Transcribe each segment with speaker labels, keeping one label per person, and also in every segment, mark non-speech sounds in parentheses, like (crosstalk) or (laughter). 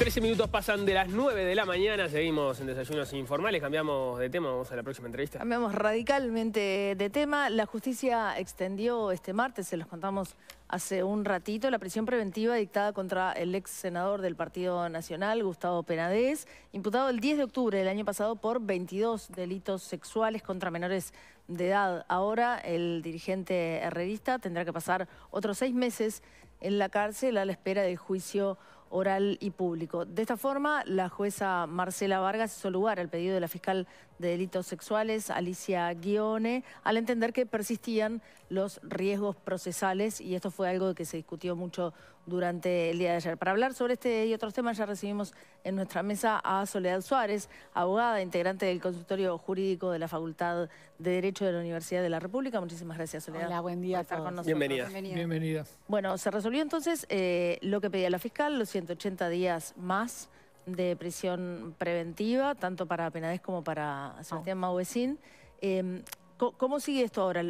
Speaker 1: 13 minutos pasan de las 9 de la mañana, seguimos en desayunos informales, cambiamos de tema, vamos a la próxima entrevista. Cambiamos
Speaker 2: radicalmente de tema. La justicia extendió este martes, se los contamos hace un ratito, la prisión preventiva dictada contra el ex senador del Partido Nacional, Gustavo Penadez, imputado el 10 de octubre del año pasado por 22 delitos sexuales contra menores de edad. Ahora el dirigente herrerista tendrá que pasar otros seis meses en la cárcel a la espera del juicio oral y público. De esta forma, la jueza Marcela Vargas hizo lugar al pedido de la fiscal de Delitos Sexuales, Alicia Guione, al entender que persistían los riesgos procesales y esto fue algo que se discutió mucho durante el día de ayer. Para hablar sobre este y otros temas ya recibimos en nuestra mesa a Soledad Suárez, abogada, integrante del consultorio jurídico de la Facultad de Derecho de la Universidad de la República. Muchísimas gracias, Soledad. Hola, buen día Bienvenida. Bueno, se resolvió entonces eh, lo que pedía la fiscal, los 180 días más de prisión preventiva, tanto para Penades como para Sebastián oh. ¿Cómo sigue esto ahora?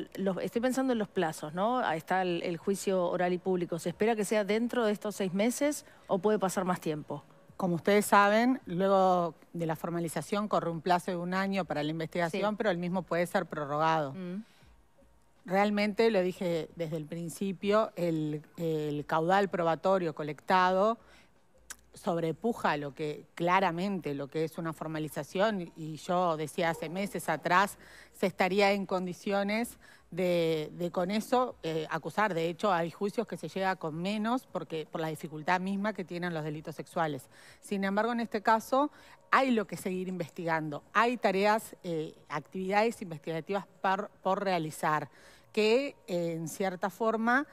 Speaker 2: estoy pensando en los plazos, ¿no? Ahí está el, juicio oral y público. ¿Se espera que sea dentro de estos seis meses o puede pasar más tiempo? Como ustedes saben, luego de la formalización corre
Speaker 3: un plazo de un año para la investigación, pero el mismo puede ser prorrogado. Mm. Realmente, lo dije desde el principio, el caudal probatorio colectado sobrepuja lo que claramente lo que es una formalización y yo decía hace meses atrás se estaría en condiciones de, con eso eh, acusar de hecho hay juicios que se llega con menos porque por la dificultad misma que tienen los delitos sexuales sin embargo en este caso hay lo que seguir investigando hay tareas eh, actividades investigativas por realizar que eh, en cierta forma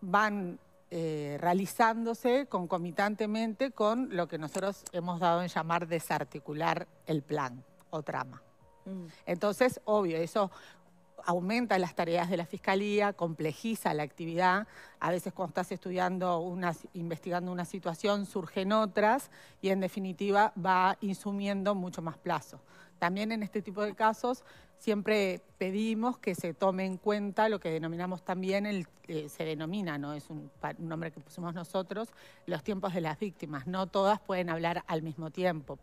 Speaker 3: van eh, realizándose concomitantemente con lo que nosotros hemos dado en llamar desarticular el plan o trama. Mm. Entonces, obvio, eso aumenta las tareas de la fiscalía, complejiza la actividad. A veces cuando estás estudiando, una, investigando una situación, surgen otras y en definitiva va insumiendo mucho más plazo. También en este tipo de casos siempre pedimos que se tome en cuenta lo que denominamos también, el, eh, se denomina, no es un, nombre que pusimos nosotros, los tiempos de las víctimas. No todas pueden hablar al mismo tiempo.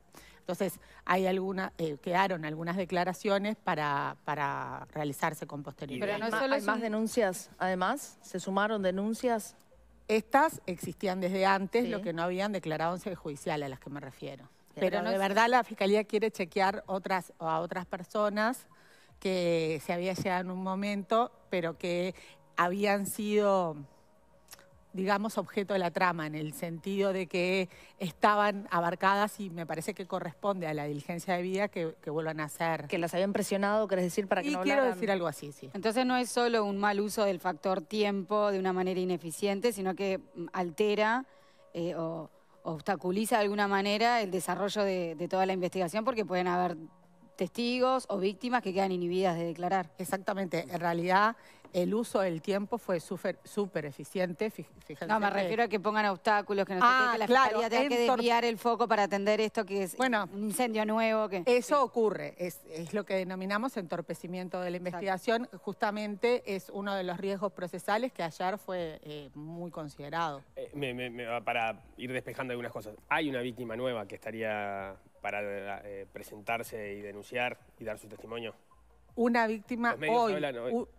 Speaker 3: Entonces, hay alguna, eh, quedaron algunas declaraciones para, para realizarse con posterioridad. Pero no solo hay más
Speaker 2: denuncias, además, se sumaron denuncias. Estas existían desde antes, lo que no
Speaker 3: habían declarado en judicial a las que me refiero. Pero, de verdad la Fiscalía quiere chequear otras, a otras personas que se había llegado en un momento, pero que habían sido digamos, objeto de la trama, en el sentido de que estaban abarcadas y me parece que corresponde a la diligencia de vida que, vuelvan a hacer. Que las habían
Speaker 2: presionado, querés decir, para que y no quiero decir algo
Speaker 3: así, sí. Entonces no es solo un mal uso del factor tiempo de una manera ineficiente, sino que mm, altera eh, o obstaculiza de alguna manera el desarrollo de toda la investigación porque pueden haber testigos o víctimas que quedan inhibidas de declarar. Exactamente, en realidad el uso del tiempo fue súper eficiente. no, me refiero a que pongan obstáculos, que no ah, que la claro, tenga que desviar el foco para atender esto que es bueno, un incendio nuevo. Que... Eso ocurre, es, lo que denominamos entorpecimiento de la investigación. Justamente es uno de los riesgos procesales que ayer fue eh, muy considerado.
Speaker 1: Eh, para ir despejando algunas cosas, hay una víctima nueva que estaría para eh, presentarse y denunciar y dar su testimonio.
Speaker 3: Una víctima hoy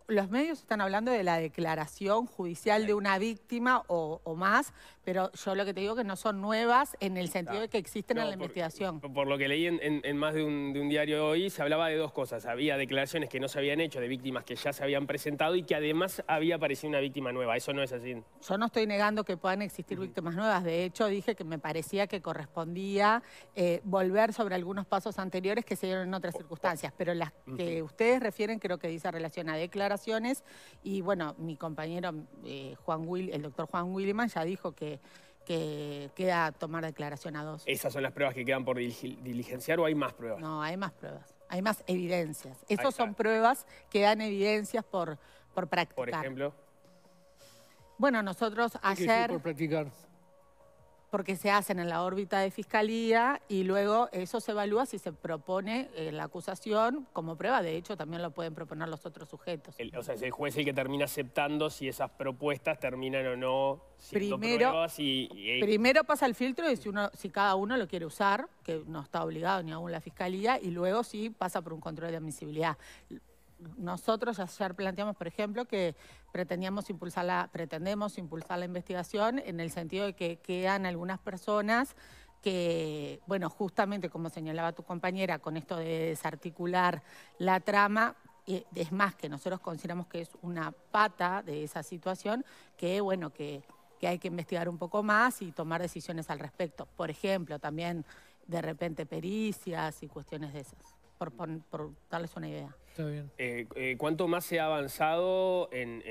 Speaker 3: los medios están hablando de la declaración judicial de una víctima o, más, pero yo lo que te digo que no son nuevas en el sentido de que existen en la investigación.
Speaker 1: Por lo que leí en, más de un, diario hoy, se hablaba de dos cosas. Había declaraciones que no se habían hecho de víctimas que ya se habían presentado y que además había aparecido una víctima nueva. Eso no es así.
Speaker 3: Yo no estoy negando que puedan existir víctimas nuevas. De hecho, dije que me parecía que correspondía eh, volver sobre algunos pasos anteriores que se dieron en otras circunstancias, pero las que ustedes refieren creo que dice relación a y bueno, mi compañero eh, Juan Will, el doctor Juan Williman ya dijo que que queda tomar declaración a dos. ¿Esas son las
Speaker 1: pruebas que quedan por diligenciar o hay más pruebas?
Speaker 3: No, hay más pruebas, hay más evidencias. Esas son pruebas que dan evidencias por, por practicar. Por ejemplo. Bueno, nosotros ayer... por practicar? porque se hacen en la órbita de fiscalía y luego eso se evalúa si se propone eh, la acusación como prueba. De hecho, también lo pueden proponer los otros sujetos. o sea, es el
Speaker 1: juez el que termina aceptando si esas propuestas terminan o no siendo primero, pruebas Primero
Speaker 3: pasa el filtro de si, uno, si cada uno lo quiere usar, que no está obligado ni aún la fiscalía, y luego sí pasa por un control de admisibilidad. Nosotros ayer planteamos, por ejemplo, que pretendíamos impulsar la, pretendemos impulsar la investigación en el sentido de que quedan algunas personas que, bueno, justamente como señalaba tu compañera, con esto de desarticular la trama, es más que nosotros consideramos que es una pata de esa situación, que, bueno, que, hay que investigar un poco más y tomar decisiones al respecto. Por ejemplo, también de repente pericias y cuestiones de esas, por darles una idea.
Speaker 1: Eh, eh, ¿Cuánto más se ha avanzado en,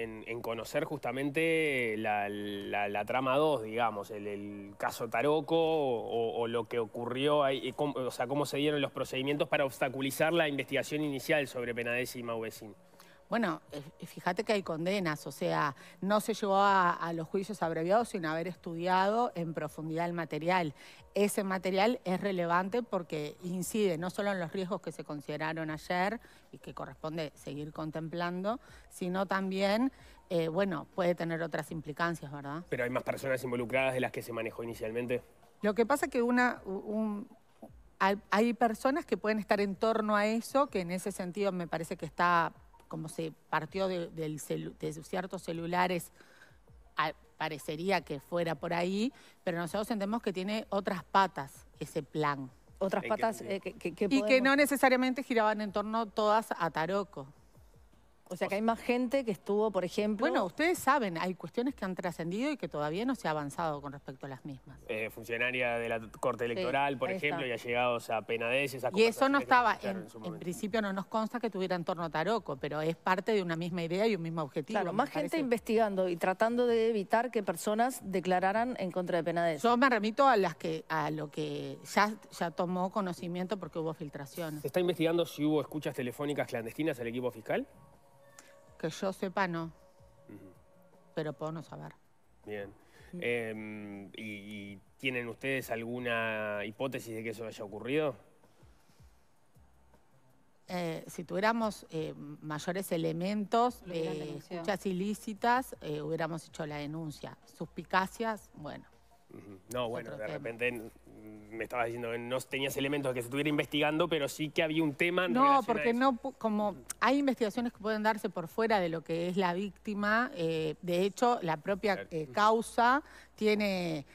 Speaker 1: conocer justamente la, trama 2, digamos, el, caso Taroco o, lo que ocurrió, ahí, o sea, cómo se dieron los procedimientos para obstaculizar la investigación inicial sobre Penades y
Speaker 3: bueno, eh, eh, fíjate que hay condenas, o sea, no se llevó a, los juicios abreviados sin haber estudiado en profundidad el material. Ese material es relevante porque incide no solo en los riesgos que se consideraron ayer y que corresponde seguir contemplando, sino también, eh, bueno, puede tener otras implicancias, ¿verdad?
Speaker 1: Pero hay más personas involucradas de las que se manejó
Speaker 3: inicialmente. Lo que pasa es que una, hay personas que pueden estar en torno a eso, que en ese sentido me parece que está como se partió de, ciertos celulares, parecería que fuera por ahí, pero nosotros entendemos que tiene otras patas ese plan. Otras patas eh, que, Y que no necesariamente giraban en torno todas a Taroco. O sea que hay más gente que estuvo, por ejemplo... Bueno, ustedes saben, hay cuestiones que han trascendido y que todavía no se ha avanzado con respecto a las mismas.
Speaker 1: Eh, funcionaria de la Corte Electoral, por ejemplo, y y llegado a Penades... A y eso no
Speaker 3: estaba, en, principio no nos consta que tuviera en torno a Taroco, pero es parte de una misma idea y un mismo objetivo. Claro, más gente
Speaker 2: investigando y tratando de evitar que personas declararan en contra de Penades. Yo
Speaker 3: me remito a las que a lo que ya, ya tomó conocimiento porque hubo filtraciones. ¿Se está
Speaker 1: investigando si hubo escuchas telefónicas clandestinas al equipo fiscal?
Speaker 3: Que yo sepa, no. Pero puedo no saber.
Speaker 1: Bien. Em, ¿y, tienen ustedes alguna hipótesis de que eso haya ocurrido?
Speaker 3: Eh, si tuviéramos eh, mayores elementos muchas eh, ilícitas, hubiéramos hecho la denuncia. Suspicacias, bueno.
Speaker 1: No, bueno, de repente me estabas diciendo que no tenías elementos que se estuviera investigando, pero sí que había un tema. no, porque no,
Speaker 3: como hay investigaciones que pueden darse por fuera de lo que es la víctima, eh, de hecho, la propia eh, causa tiene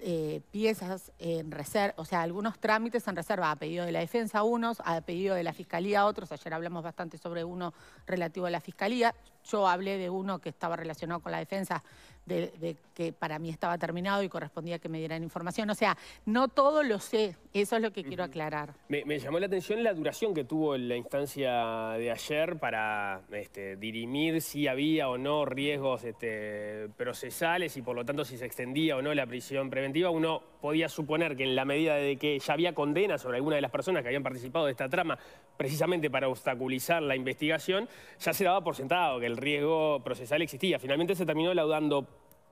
Speaker 3: eh, piezas en reserva, o sea, algunos trámites en reserva, a pedido de la defensa unos, a pedido de la fiscalía otros, ayer hablamos bastante sobre uno relativo a la fiscalía, yo hablé de uno que estaba relacionado con la defensa, de, que para mí estaba terminado y correspondía que me dieran información. O sea, no todo lo sé, eso es lo que quiero aclarar.
Speaker 1: Me, llamó la atención la duración que tuvo la instancia de ayer para este, dirimir si había o no riesgos este, procesales y por lo tanto si se extendía o no la prisión preventiva. Uno podía suponer que en la medida de que ya había condenas sobre alguna de las personas que habían participado de esta trama, precisamente para obstaculizar la investigación, ya se daba por sentado que el riesgo procesal existía. Finalmente se terminó laudando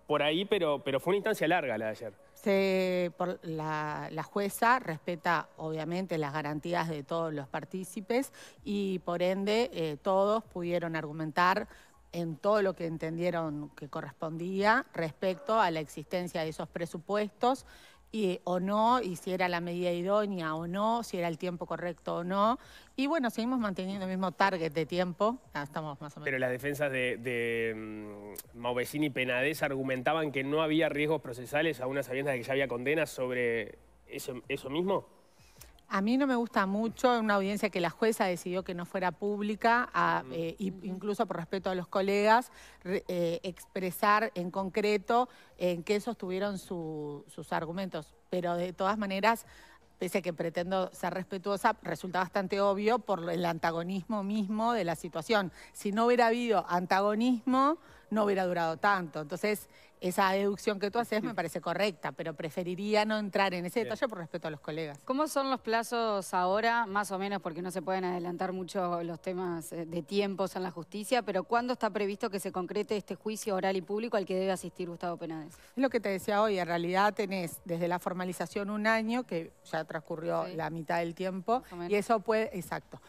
Speaker 1: por ahí, pero, pero fue una instancia larga la de
Speaker 3: ayer. la, jueza respeta obviamente las garantías de todos los partícipes y por ende eh, todos pudieron argumentar en todo lo que entendieron que correspondía respecto a la existencia de esos presupuestos y, o no, y si era la medida idónea o no, si era el tiempo correcto o no. Y bueno, seguimos manteniendo el mismo target de tiempo. Ah, estamos más
Speaker 1: Pero las defensas de, de mm, y Penades argumentaban que no había riesgos procesales a una sabiendas de que ya había condenas sobre eso mismo.
Speaker 3: A mí no me gusta mucho en una audiencia que la jueza decidió que no fuera pública, eh, incluso por respeto a los colegas, eh, expresar en concreto en qué sostuvieron sus argumentos. Pero de todas maneras, pese a que pretendo ser respetuosa, resulta bastante obvio por el antagonismo mismo de la situación. Si no hubiera habido antagonismo no hubiera durado tanto. Entonces, esa deducción que tú haces me parece correcta, pero preferiría no entrar en ese detalle por respeto a los colegas. ¿Cómo son los plazos ahora, más o menos, porque no se pueden adelantar mucho los temas eh, de tiempos en la justicia, pero cuándo está previsto que se concrete este juicio oral y público al que debe asistir Gustavo Penades? Es lo que te decía hoy, en realidad tenés desde la formalización un año, que ya transcurrió la mitad del tiempo, y eso puede, exacto,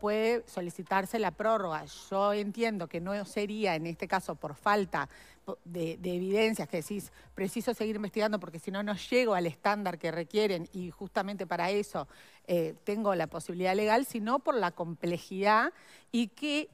Speaker 3: puede solicitarse la prórroga. Yo entiendo que no sería en este caso por falta de, evidencias que decís, preciso seguir investigando porque si no, no llego al estándar que requieren y justamente para eso eh, tengo la posibilidad legal, sino por la complejidad y que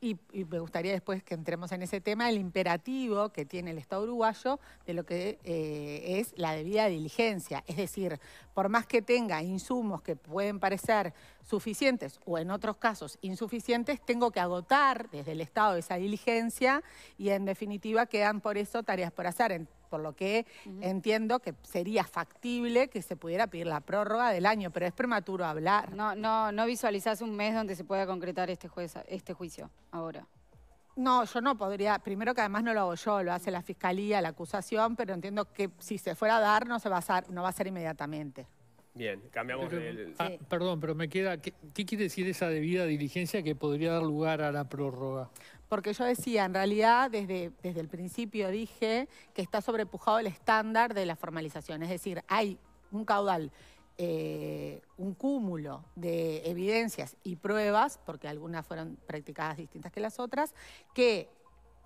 Speaker 3: y, me gustaría después que entremos en ese tema, el imperativo que tiene el Estado uruguayo de lo que eh, es la debida diligencia. Es decir, por más que tenga insumos que pueden parecer suficientes o en otros casos insuficientes, tengo que agotar desde el Estado esa diligencia y en definitiva quedan por eso tareas por hacer, por lo que entiendo que sería factible que se pudiera pedir la prórroga del año, pero es prematuro hablar. No, no, no visualizás un mes donde se pueda concretar este, juez, este juicio ahora. No, yo no podría, primero que además no lo hago yo, lo hace la fiscalía, la acusación, pero entiendo que si se fuera a dar no, se va a, no va a ser inmediatamente.
Speaker 1: Bien, cambiamos de... Ah, perdón, pero me queda... ¿qué, quiere decir esa debida diligencia que podría dar lugar a la prórroga?
Speaker 3: porque yo decía, en realidad desde, desde el principio dije que está sobrepujado el estándar de la formalización, es decir, hay un caudal, eh, un cúmulo de evidencias y pruebas, porque algunas fueron practicadas distintas que las otras, que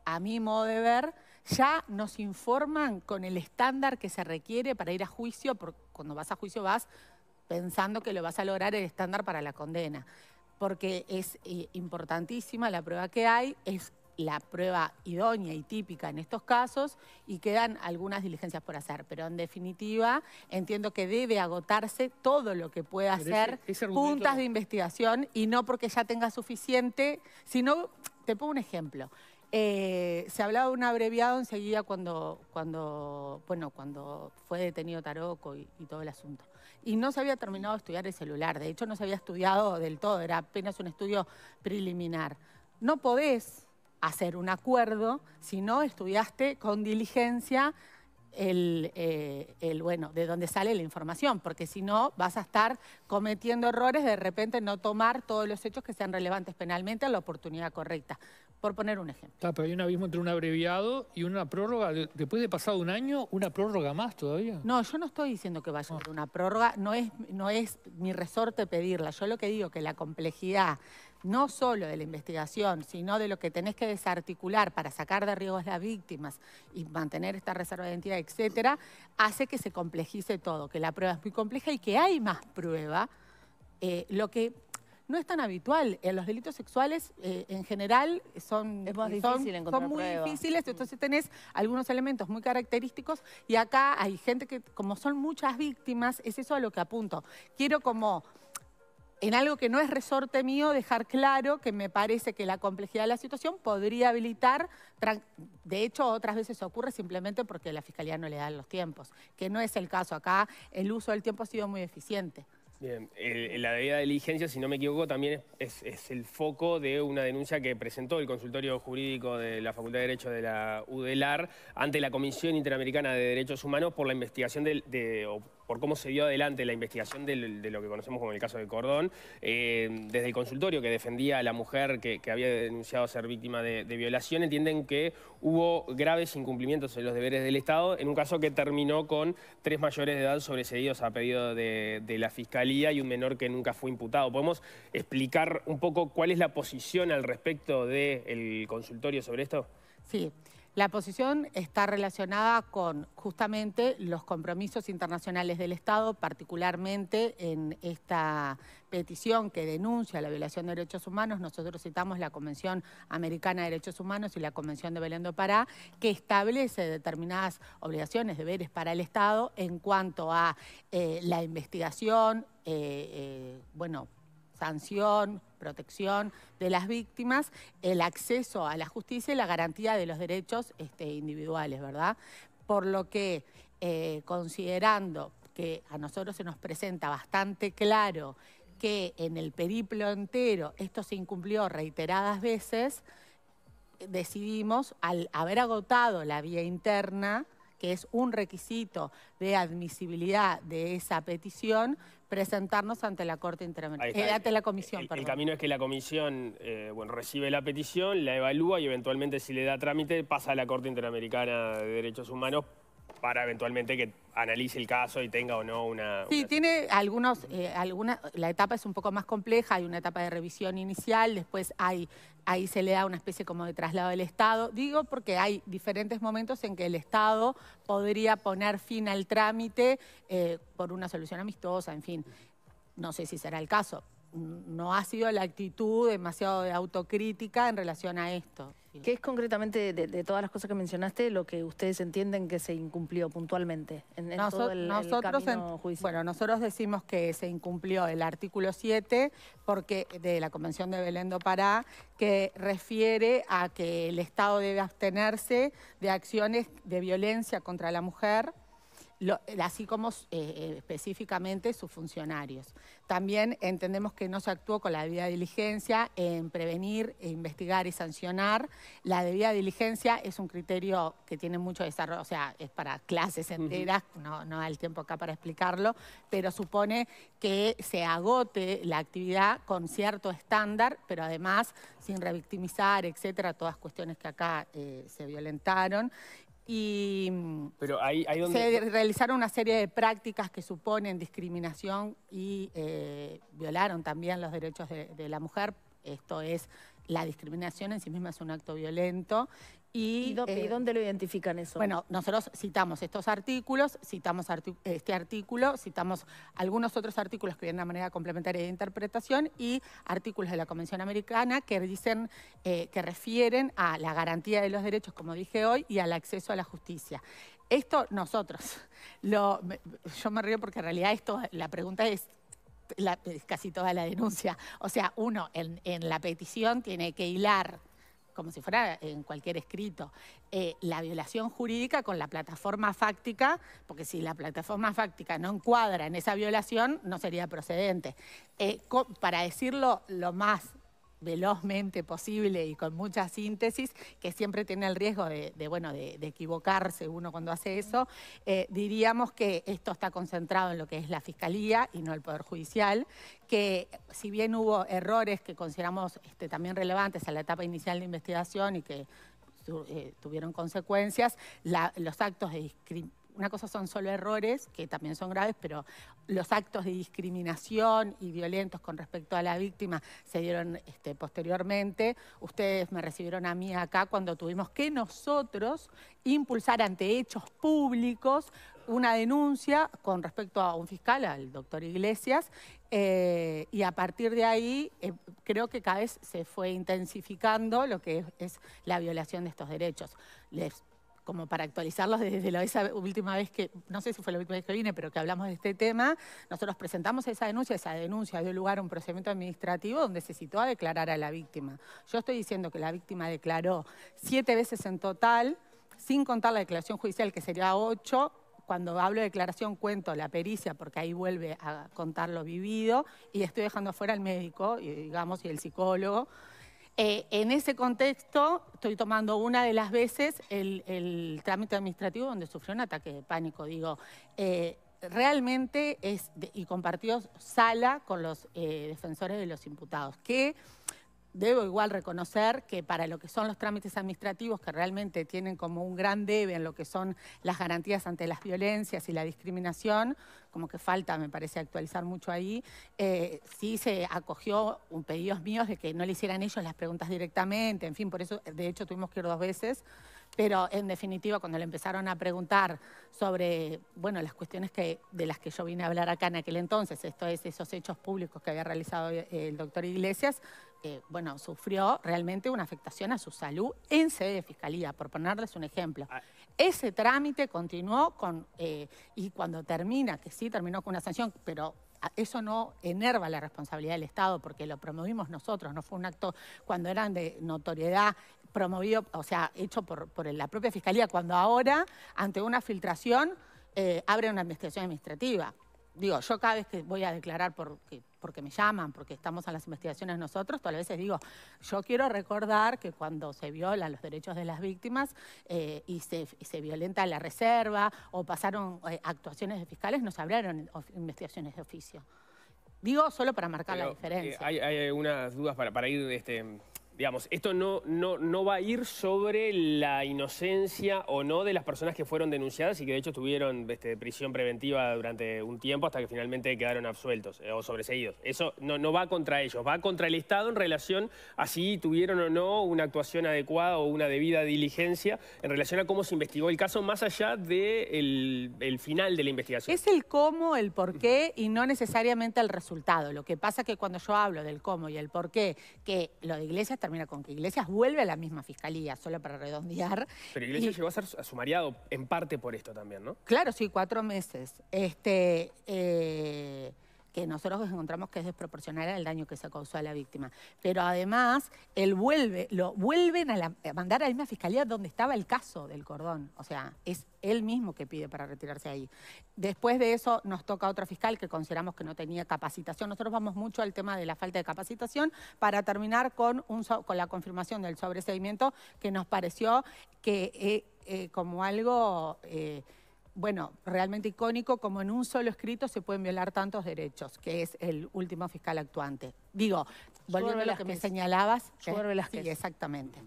Speaker 3: a mi modo de ver, ya nos informan con el estándar que se requiere para ir a juicio cuando vas a juicio vas pensando que lo vas a lograr el estándar para la condena, porque es eh, importantísima la prueba que hay, es la prueba idónea y típica en estos casos y quedan algunas diligencias por hacer. Pero en definitiva, entiendo que debe agotarse todo lo que pueda hacer puntas de investigación y no porque ya tenga suficiente, sino, te pongo un ejemplo. Eh, se hablaba de un abreviado enseguida cuando, fue detenido Taroco y, todo el asunto. Y no se había terminado de estudiar el celular, de hecho no se había estudiado del todo, era apenas un estudio preliminar. No podés hacer un acuerdo si no estudiaste con diligencia el eh, bueno, de dónde sale la información, porque si no vas a estar cometiendo errores de repente no tomar todos los hechos que sean relevantes penalmente a la oportunidad correcta por poner un ejemplo. Ah, pero hay un abismo entre un abreviado y una prórroga. Después de pasado un año, una prórroga más todavía. No, yo no estoy diciendo que vaya a ser una prórroga. No es, no es mi resorte pedirla. Yo lo que digo es que la complejidad no solo de la investigación, sino de lo que tenés que desarticular para sacar de riesgo a las víctimas y mantener esta reserva de identidad, etcétera, hace que se complejice todo, que la prueba es muy compleja y que hay más prueba. Eh, lo que no es tan habitual. En eh, los delitos sexuales, eh, en general, son, muy difíciles. Mm. Entonces tenés algunos elementos muy característicos y acá hay gente que, como son muchas víctimas, es eso a lo que apunto. Quiero como en algo que no es resorte mío, dejar claro que me parece que la complejidad de la situación podría habilitar, de hecho otras veces ocurre simplemente porque la Fiscalía no le da los tiempos, que no es el caso acá, el uso del tiempo ha sido muy eficiente.
Speaker 1: Bien, la debida diligencia, si no me equivoco, también es, el foco de una denuncia que presentó el consultorio jurídico de la Facultad de Derecho de la UDELAR ante la Comisión Interamericana de Derechos Humanos por la investigación de, por cómo se dio adelante la investigación de, lo que conocemos como el caso de Cordón, eh, desde el consultorio que defendía a la mujer que, había denunciado ser víctima de, violación, entienden que hubo graves incumplimientos en los deberes del Estado, en un caso que terminó con tres mayores de edad sobreseídos a pedido de, de la Fiscalía y un menor que nunca fue imputado. ¿Podemos explicar un poco cuál es la posición al respecto del consultorio sobre esto?
Speaker 3: Sí. La posición está relacionada con justamente los compromisos internacionales del Estado, particularmente en esta petición que denuncia la violación de derechos humanos. Nosotros citamos la Convención Americana de Derechos Humanos y la Convención de Belén de Pará, que establece determinadas obligaciones, deberes para el Estado en cuanto a eh, la investigación, eh, eh, bueno, sanción, protección de las víctimas, el acceso a la justicia y la garantía de los derechos este, individuales, ¿verdad? Por lo que, eh, considerando que a nosotros se nos presenta bastante claro que en el periplo entero esto se incumplió reiteradas veces, decidimos, al haber agotado la vía interna, que es un requisito de admisibilidad de esa petición, presentarnos ante la Corte Interamericana, eh, la Comisión. El,
Speaker 1: camino es que la Comisión eh, bueno, recibe la petición, la evalúa y eventualmente si le da trámite pasa a la Corte Interamericana de Derechos Humanos para eventualmente que analice el caso y tenga o no una... Sí,
Speaker 3: tiene algunos, eh, algunas la etapa es un poco más compleja, hay una etapa de revisión inicial, después hay, ahí se le da una especie como de traslado del Estado. Digo porque hay diferentes momentos en que el Estado podría poner fin al trámite eh, por una solución amistosa, en fin. No sé si será el caso. No
Speaker 2: ha sido la actitud demasiado de autocrítica en relación a esto. ¿Qué es concretamente de, todas las cosas que mencionaste lo que ustedes entienden que se incumplió puntualmente en, el, bueno,
Speaker 3: nosotros decimos que se incumplió el artículo 7 porque, de la Convención de Belén do Pará que refiere a que el Estado debe abstenerse de acciones de violencia contra la mujer, así como eh, eh, específicamente sus funcionarios. También entendemos que no se actuó con la debida diligencia en prevenir, investigar y sancionar. La debida diligencia es un criterio que tiene mucho desarrollo, o sea, es para clases enteras, no, no da el tiempo acá para explicarlo, pero supone que se agote la actividad con cierto estándar, pero además sin revictimizar, etcétera, todas cuestiones que acá eh, se violentaron y mm,
Speaker 1: se realizaron
Speaker 3: una serie de prácticas que suponen discriminación y eh, violaron también los derechos de la mujer. Esto es, la discriminación en sí misma es un acto violento ¿Y, eh, dónde, lo identifican eso? Bueno, nosotros citamos estos artículos, citamos este artículo, citamos algunos otros artículos que vienen de manera complementaria de interpretación y artículos de la Convención Americana que dicen, eh, que refieren a la garantía de los derechos, como dije hoy, y al acceso a la justicia. Esto nosotros, (laughs) yo me río porque en realidad esto, la pregunta es casi toda la denuncia. O sea, uno en la petición tiene que hilar como si fuera en cualquier escrito, eh, la violación jurídica con la plataforma fáctica, porque si la plataforma fáctica no encuadra en esa violación, no sería procedente. Eh, para decirlo lo más velozmente posible y con mucha síntesis, que siempre tiene el riesgo de, bueno, de, equivocarse uno cuando hace eso, eh, diríamos que esto está concentrado en lo que es la Fiscalía y no el Poder Judicial, que si bien hubo errores que consideramos este, también relevantes a la etapa inicial de investigación y que eh, tuvieron consecuencias, los actos de discriminación una cosa son solo errores, que también son graves, pero los actos de discriminación y violentos con respecto a la víctima se dieron este, posteriormente. Ustedes me recibieron a mí acá cuando tuvimos que nosotros impulsar ante hechos públicos una denuncia con respecto a un fiscal, al doctor Iglesias, eh, y a partir de ahí eh, creo que cada vez se fue intensificando lo que es, la violación de estos derechos. Les como para actualizarlos desde la, esa última vez que, no sé si fue la última vez que vine, pero que hablamos de este tema, nosotros presentamos esa denuncia, esa denuncia dio lugar a un procedimiento administrativo donde se citó a declarar a la víctima. Yo estoy diciendo que la víctima declaró siete veces en total, sin contar la declaración judicial, que sería ocho, cuando hablo de declaración cuento la pericia porque ahí vuelve a contar lo vivido y estoy dejando afuera al médico, digamos, y el psicólogo, eh, en ese contexto, estoy tomando una de las veces el, trámite administrativo donde sufrió un ataque de pánico. Digo, eh, realmente es, y compartió sala con los eh, defensores de los imputados, que debo igual reconocer que para lo que son los trámites administrativos, que realmente tienen como un gran debe en lo que son las garantías ante las violencias y la discriminación, como que falta, me parece, actualizar mucho ahí, eh, sí se acogió un pedido mío de que no le hicieran ellos las preguntas directamente, en fin, por eso, de hecho, tuvimos que ir dos veces, pero en definitiva, cuando le empezaron a preguntar sobre, bueno, las cuestiones de las que yo vine a hablar acá en aquel entonces, esto es esos hechos públicos que había realizado eh, el doctor Iglesias, bueno, sufrió realmente una afectación a su salud en sede de fiscalía, por ponerles un ejemplo. Ah. Ese trámite continuó con, eh, y cuando termina, que sí terminó con una sanción, pero eso no enerva la responsabilidad del Estado porque lo promovimos nosotros, no fue un acto cuando eran de notoriedad promovido, o sea, hecho por, la propia Fiscalía, cuando ahora, ante una filtración, eh, abre una investigación administrativa digo, yo cada vez que voy a declarar porque, porque me llaman, porque estamos en las investigaciones nosotros, todas las veces digo, yo quiero recordar que cuando se violan los derechos de las víctimas eh, y, se, violenta la reserva o pasaron eh, actuaciones de fiscales, no se hablaron investigaciones de oficio. Digo solo para marcar la eh, diferencia.
Speaker 1: hay, hay, algunas dudas para, para ir este, digamos, esto no, no, no va a ir sobre la inocencia o no de las personas que fueron denunciadas y que de hecho tuvieron este, prisión preventiva durante un tiempo hasta que finalmente quedaron absueltos eh, o sobreseídos. Eso no, no va contra ellos, va contra el Estado en relación a si tuvieron o no una actuación adecuada o una debida diligencia en relación a cómo se investigó el caso más allá del de el, final de la investigación.
Speaker 3: Es el cómo, el por qué y no necesariamente el resultado. Lo que pasa es que cuando yo hablo del cómo y el por qué, que lo de Iglesias termina con que Iglesias vuelve a la misma fiscalía, solo para redondear.
Speaker 1: Pero Iglesias llegó a ser sumariado en parte por esto también, ¿no?
Speaker 3: Claro, sí, cuatro meses. Este, eh, que nosotros encontramos que es desproporcional al daño que se causó a la víctima. Pero además, él vuelve, lo vuelven a, mandar a la misma fiscalía donde estaba el caso del cordón. O sea, es él mismo que pide para retirarse ahí. Después de eso nos toca otro fiscal que consideramos que no tenía capacitación. Nosotros vamos mucho al tema de la falta de capacitación para terminar con, con la confirmación del sobreseimiento que nos pareció que eh, eh, como algo... Eh, bueno, realmente icónico, como en un solo escrito se pueden violar tantos derechos, que es el último fiscal actuante. Digo, volviendo a lo que me señalabas. que, ¿eh? que Sí, exactamente.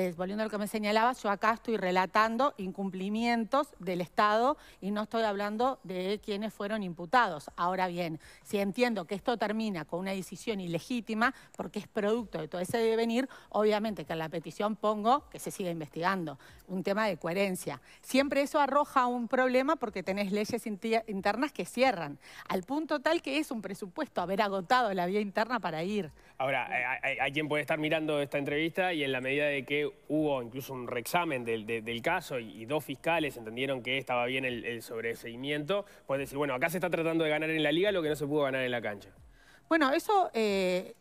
Speaker 3: Eh, volviendo a lo que me señalaba yo acá estoy relatando incumplimientos del Estado y no estoy hablando de quienes fueron imputados. Ahora bien, si entiendo que esto termina con una decisión ilegítima, porque es producto de todo ese devenir, obviamente que en la petición pongo que se siga investigando. Un tema de coherencia. Siempre eso arroja un problema porque tenés leyes internas que cierran, al punto tal que es un presupuesto haber agotado la vía interna para ir.
Speaker 1: Ahora, hay, eh, quien puede estar mirando esta entrevista y en la medida de que hubo incluso un reexamen del, caso y, dos fiscales entendieron que estaba bien el, sobreseimiento, puede decir, bueno, acá se está tratando de ganar en la liga lo que no se pudo ganar en la cancha.
Speaker 3: Bueno, eso eh,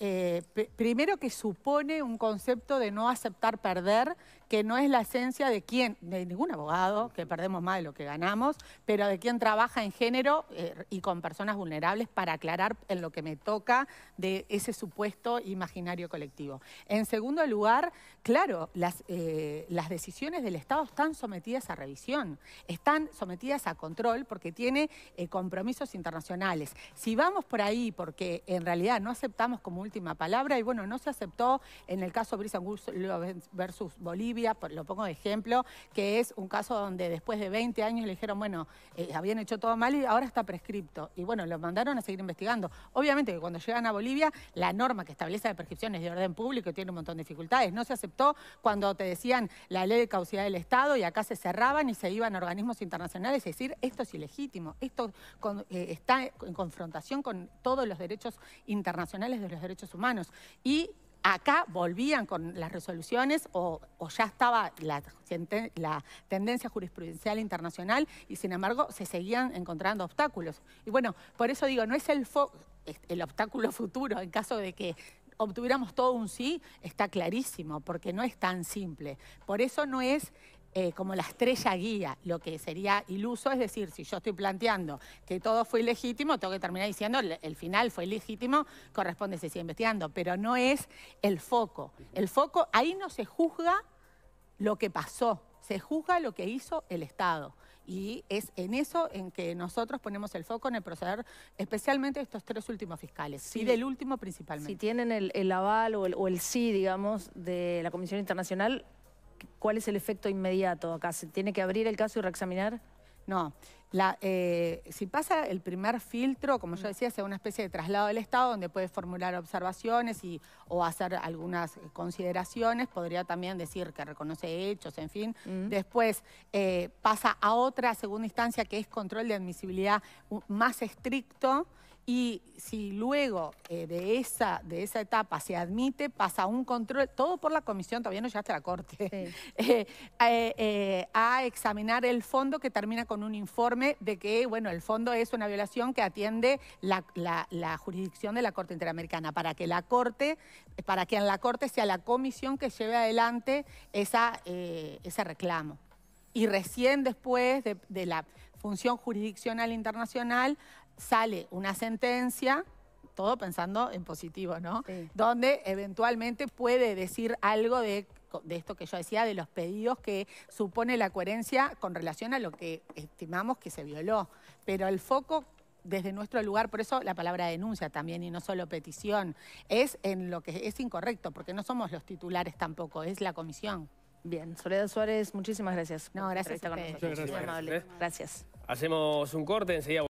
Speaker 3: eh, primero que supone un concepto de no aceptar perder que no es la esencia de quién, de ningún abogado, que perdemos más de lo que ganamos, pero de quien trabaja en género eh, y con personas vulnerables para aclarar en lo que me toca de ese supuesto imaginario colectivo. En segundo lugar, claro, las, eh, decisiones del Estado están sometidas a revisión, están sometidas a control porque tiene eh, compromisos internacionales. Si vamos por ahí porque en realidad no aceptamos como última palabra, y bueno, no se aceptó en el caso Brisa versus Bolivia, por lo pongo de ejemplo, que es un caso donde después de 20 años le dijeron, bueno, eh, habían hecho todo mal y ahora está prescripto. Y bueno, lo mandaron a seguir investigando. Obviamente que cuando llegan a Bolivia, la norma que establece la prescripción es de orden público y tiene un montón de dificultades. No se aceptó cuando te decían la ley de causidad del Estado y acá se cerraban y se iban organismos internacionales es decir, esto es ilegítimo, esto eh, está en confrontación con todos los derechos internacionales de los derechos humanos. Y Acá volvían con las resoluciones o, ya estaba la, tendencia jurisprudencial internacional y sin embargo se seguían encontrando obstáculos. Y bueno, por eso digo, no es el, el obstáculo (laughs) futuro en caso de que obtuviéramos todo un sí, está clarísimo, porque no es tan simple. Por eso no es eh, como la estrella guía, lo que sería iluso, es decir, si yo estoy planteando que todo fue ilegítimo, tengo que terminar diciendo el, final fue ilegítimo, corresponde si sigue investigando, pero no es el foco. El foco, ahí no se juzga lo que pasó, se juzga lo que hizo el Estado. Y es en eso en que nosotros ponemos el foco en el proceder, especialmente estos tres últimos fiscales, sí. y del último principalmente. Si
Speaker 2: tienen el, aval o el sí, digamos, de la Comisión Internacional, ¿Cuál es el efecto inmediato acá? ¿Se tiene que abrir el caso y reexaminar? No. Eh,
Speaker 3: si pasa el primer filtro, como yo decía, sea una especie de traslado del Estado donde puede formular observaciones o hacer algunas eh, consideraciones, podría también decir que reconoce hechos, en fin. Mm. Después eh, pasa a otra segunda instancia que es control de admisibilidad más estricto, y si luego eh, de, esa, de esa etapa se admite, pasa un control, todo por la comisión, todavía no llegaste a la corte, (laughs) eh, eh, a examinar el fondo que termina con un informe de que, bueno, el fondo es una violación que atiende la, jurisdicción de la Corte Interamericana, para que la Corte, para que en la Corte sea la comisión que lleve adelante esa, ese reclamo. Y recién después de la función jurisdiccional internacional sale una sentencia, todo pensando en positivo, ¿no? Donde eventualmente puede decir algo de esto que yo decía, de los pedidos que supone la coherencia con relación a lo que estimamos que se violó. Pero el foco desde nuestro lugar, por eso la palabra denuncia también y no solo petición, es en lo que es incorrecto, porque no somos los titulares tampoco, es la comisión. Bien,
Speaker 2: Soledad Suárez, muchísimas gracias. No, gracias. Por con nosotros. Gracias. gracias.
Speaker 1: Hacemos un corte, enseguida.